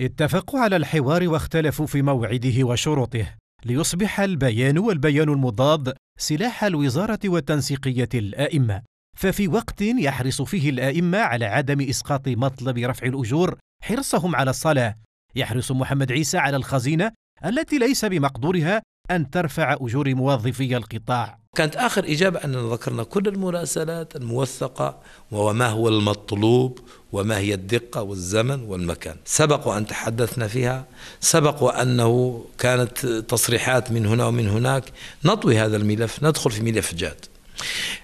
اتفقوا على الحوار واختلفوا في موعده وشروطه ليصبح البيان والبيان المضاد سلاح الوزارة والتنسيقية الآئمة ففي وقت يحرص فيه الآئمة على عدم إسقاط مطلب رفع الأجور حرصهم على الصلاة يحرص محمد عيسى على الخزينة التي ليس بمقدورها أن ترفع أجور موظفي القطاع كانت آخر إجابة أننا ذكرنا كل المراسلات الموثقة وما هو المطلوب وما هي الدقة والزمن والمكان سبق أن تحدثنا فيها سبق أنه كانت تصريحات من هنا ومن هناك نطوي هذا الملف ندخل في ملف جاد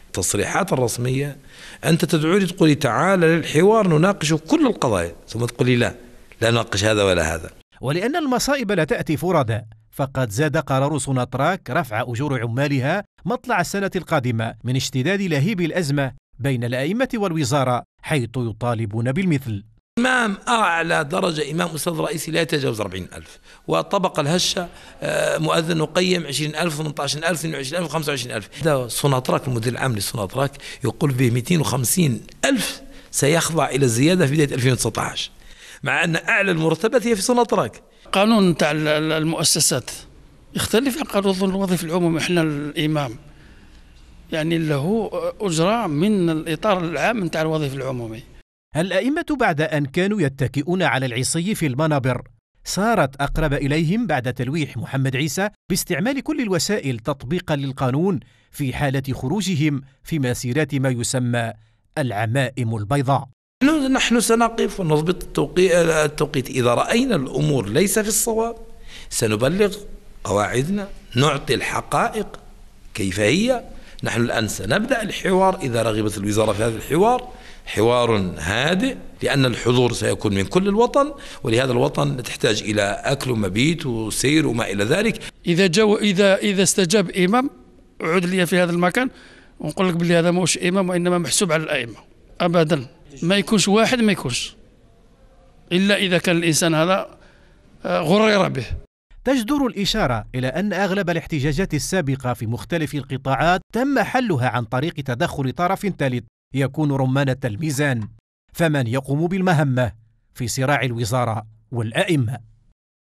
التصريحات الرسمية أنت تدعوني تقولي تعالى للحوار نناقش كل القضايا ثم تقولي لا لا نناقش هذا ولا هذا ولأن المصائب لا تأتي فردا فقد زاد قرار سوناطراك رفع أجور عمالها مطلع السنة القادمة من اشتداد لهيب الأزمة بين الأئمة والوزارة حيث يطالبون بالمثل إمام أعلى درجة إمام أستاذ رئيسي لا يتجاوز 40 ألف والطبقة الهشة آه، مؤذن وقيم 20 ألف 18 ألف 22 ألف 25 ألف هذا سوناطراك المدير العام لسوناطراك يقول به 250 ألف سيخضع إلى الزيادة في بداية 2019 مع ان اعلى المرتبات هي في سن الراك قانون تاع المؤسسات يختلف عن قانون الوظيفه العمومي احنا الامام يعني له اجره من الاطار العام تاع الوظيفه العمومي الائمه بعد ان كانوا يتكئون على العصي في المنابر صارت اقرب اليهم بعد تلويح محمد عيسى باستعمال كل الوسائل تطبيقا للقانون في حاله خروجهم في مسيرات ما يسمى العمائم البيضاء نحن نحن سنقف ونضبط التوقيت, التوقيت إذا رأينا الأمور ليس في الصواب سنبلغ قواعدنا نعطي الحقائق كيف هي نحن الآن سنبدأ الحوار إذا رغبت الوزارة في هذا الحوار حوار هادئ لأن الحضور سيكون من كل الوطن ولهذا الوطن تحتاج إلى أكل ومبيت وسير وما إلى ذلك إذا جو إذا إذا استجاب إمام عد لي في هذا المكان ونقول لك بلي هذا موش إمام وإنما محسوب على الأئمة أبدا ما يكونش واحد ما يكونش إلا إذا كان الإنسان هذا آه، غرر به تجدر الإشارة إلى أن أغلب الاحتجاجات السابقة في مختلف القطاعات تم حلها عن طريق تدخل طرف ثالث يكون رمانة الميزان فمن يقوم بالمهمة في صراع الوزارة والأئمة